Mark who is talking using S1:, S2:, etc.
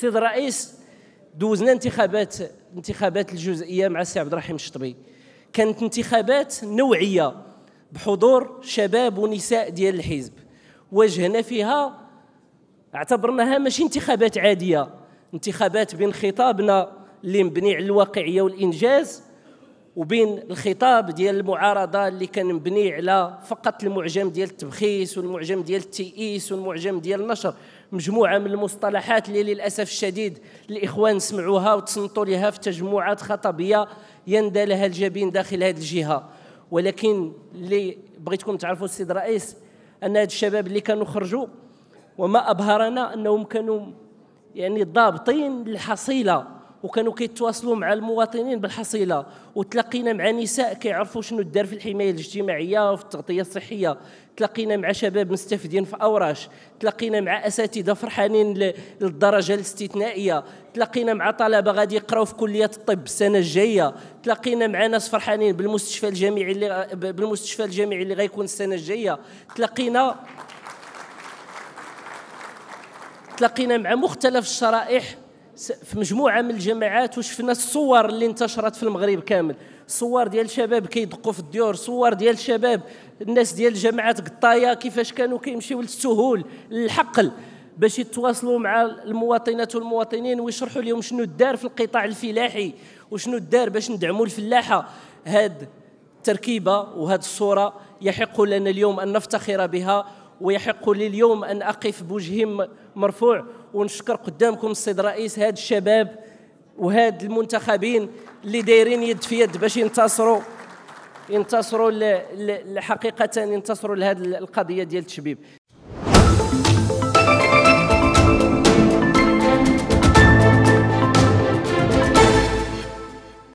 S1: السيد الرئيس دوزنا انتخابات انتخابات الجزئيه مع السي عبد الرحيم الشطبي كانت انتخابات نوعيه بحضور شباب ونساء ديال الحزب واجهنا فيها اعتبرناها ماشي انتخابات عاديه انتخابات بين خطابنا اللي مبني على الواقعيه والانجاز وبين الخطاب ديال المعارضه اللي كان مبني على فقط المعجم ديال التبخيس والمعجم ديال التيئيس والمعجم ديال النشر مجموعه من المصطلحات اللي للاسف الشديد الاخوان سمعوها وتصنتوا لها في تجمعات خطبيه يندى لها الجبين داخل هذه الجهه ولكن اللي بغيتكم تعرفوا السيد الرئيس ان هاد الشباب اللي كانوا خرجوا وما ابهرنا انهم كانوا يعني ضابطين الحصيله وكانوا كيتواصلوا مع المواطنين بالحصيله وتلاقينا مع نساء كيعرفوا شنو دار في الحمايه الاجتماعيه وفي التغطيه الصحيه تلاقينا مع شباب مستفدين في اوراش تلاقينا مع اساتذه فرحانين للدرجه الاستثنائيه تلاقينا مع طلبه غادي يقراو في كليه الطب السنه الجايه تلاقينا مع ناس فرحانين بالمستشفى الجامعي اللي بالمستشفى الجامعي اللي غيكون السنه الجايه تلاقينا تلاقينا مع مختلف الشرائح في مجموعه من الجماعات وشفنا الصور اللي انتشرت في المغرب كامل صور ديال الشباب كيدقوا في الديور صور ديال الشباب الناس ديال جماعات قطايا كيفاش كانوا كيمشيو للسهول للحقل باش يتواصلوا مع المواطنات والمواطنين ويشرحوا لهم شنو دار في القطاع الفلاحي وشنو دار باش ندعموا الفلاحه هاد التركيبه وهاد الصوره يحق لنا اليوم ان نفتخر بها ويحق لي اليوم أن أقف بوجه مرفوع ونشكر قدامكم السيد الرئيس هاد الشباب وهاد المنتخبين اللي دايرين يد في يد باش ينتصروا ينتصروا حقيقة ينتصروا لهذه القضية ديال التشبيب